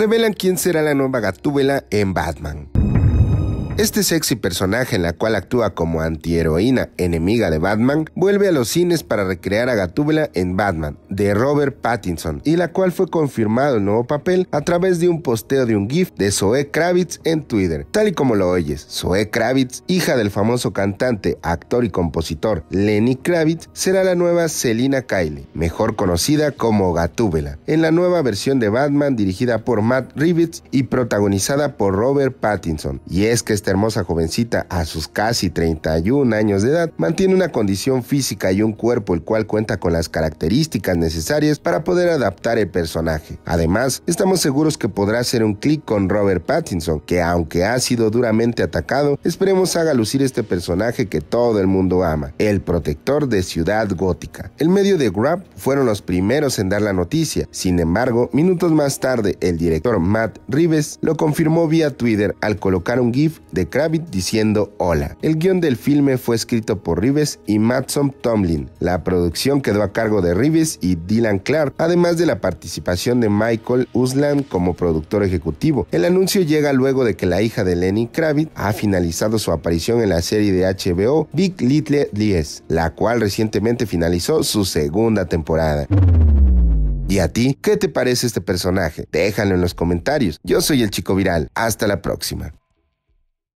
revelan quién será la nueva Gatúbela en Batman. Este sexy personaje en la cual actúa como antiheroína enemiga de Batman, vuelve a los cines para recrear a Gatúbela en Batman, de Robert Pattinson, y la cual fue confirmado el nuevo papel a través de un posteo de un GIF de Zoe Kravitz en Twitter. Tal y como lo oyes, Zoe Kravitz, hija del famoso cantante, actor y compositor Lenny Kravitz, será la nueva Selina Kylie, mejor conocida como Gatúbela, en la nueva versión de Batman dirigida por Matt Reeves y protagonizada por Robert Pattinson. Y es que esta hermosa jovencita a sus casi 31 años de edad mantiene una condición física y un cuerpo el cual cuenta con las características necesarias para poder adaptar el personaje. Además, estamos seguros que podrá hacer un clic con Robert Pattinson, que aunque ha sido duramente atacado, esperemos haga lucir este personaje que todo el mundo ama, el protector de Ciudad Gótica. El medio de Grab fueron los primeros en dar la noticia, sin embargo, minutos más tarde el director Matt Rives lo confirmó vía Twitter al colocar un GIF de Kravitz diciendo hola. El guión del filme fue escrito por rives y Matson Tomlin. La producción quedó a cargo de Rives y Dylan Clark, además de la participación de Michael Uslan como productor ejecutivo. El anuncio llega luego de que la hija de Lenny Kravitz ha finalizado su aparición en la serie de HBO Big Little Lies, la cual recientemente finalizó su segunda temporada. ¿Y a ti? ¿Qué te parece este personaje? Déjalo en los comentarios. Yo soy el Chico Viral. Hasta la próxima.